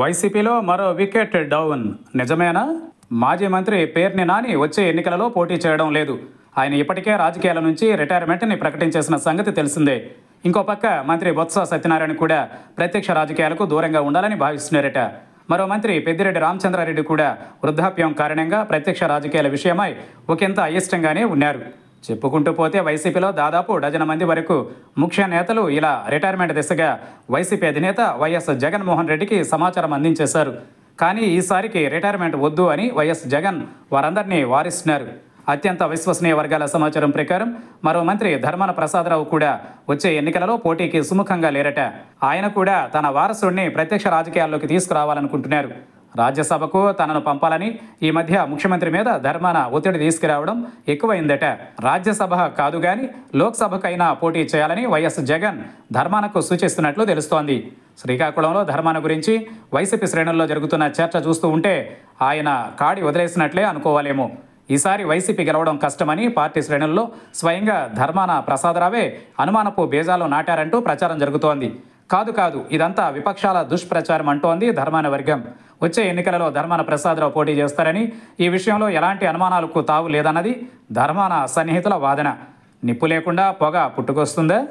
వైసీపీలో మరో wicket down నిజమేనా మాజీ మంత్రి పేర్ని నాని వచ్చే ఎన్నికలలో పోటీ చేయడం లేదు ఆయన ఇప్పటికే రాజకీయాల నుంచి రిటైర్మెంట్ని ప్రకటించేసిన సంగతి తెలిసిందే ఇంకో పక్క మంత్రి బొత్స సత్యనారాయణ కూడా ప్రత్యక్ష రాజకీయాలకు దూరంగా ఉండాలని భావిస్తున్నారట మరో మంత్రి పెద్దిరెడ్డి రామచంద్రారెడ్డి కూడా వృద్ధాప్యం కారణంగా ప్రత్యక్ష రాజకీయాల విషయమై ఒకంత అయిష్టంగానే ఉన్నారు చెప్పుకుంటూ పోతే వైసీపీలో దాదాపు డజన మంది వరకు ముఖ్య నేతలు ఇలా రిటైర్మెంట్ దిశగా వైసీపీ అధినేత వైఎస్ జగన్మోహన్ రెడ్డికి సమాచారం అందించేశారు కానీ ఈసారికి రిటైర్మెంట్ వద్దు అని వైఎస్ జగన్ వారందరినీ వారిస్తున్నారు అత్యంత విశ్వసనీయ వర్గాల సమాచారం ప్రకారం మరో మంత్రి ధర్మాన ప్రసాదరావు కూడా వచ్చే ఎన్నికలలో పోటీకి సుముఖంగా లేరట ఆయన కూడా తన వారసుడిని ప్రత్యక్ష రాజకీయాల్లోకి తీసుకురావాలనుకుంటున్నారు రాజ్యసభకు తనను పంపాలని ఈ మధ్య ముఖ్యమంత్రి మీద ధర్మాన ఒత్తిడి తీసుకురావడం ఎక్కువైందట రాజ్యసభ కాదు గాని లోక్సభకైనా పోటీ చేయాలని వైఎస్ జగన్ ధర్మానకు సూచిస్తున్నట్లు తెలుస్తోంది శ్రీకాకుళంలో ధర్మాన గురించి వైసీపీ శ్రేణుల్లో జరుగుతున్న చర్చ చూస్తూ ఉంటే ఆయన కాడి వదిలేసినట్లే అనుకోవాలేమో ఈసారి వైసీపీ గెలవడం కష్టమని పార్టీ శ్రేణుల్లో స్వయంగా ధర్మాన ప్రసాదరావే అనుమానపు బేజాలు నాటారంటూ ప్రచారం జరుగుతోంది కాదు కాదు ఇదంతా విపక్షాల దుష్ప్రచారం అంటోంది ధర్మాన వర్గం వచ్చే ఎన్నికలలో ధర్మాన ప్రసాదరావు పోటీ చేస్తారని ఈ విషయంలో ఎలాంటి అనుమానాలకు తావు లేదన్నది ధర్మాన సన్నిహితుల వాదన నిప్పు లేకుండా పొగ పుట్టుకొస్తుందా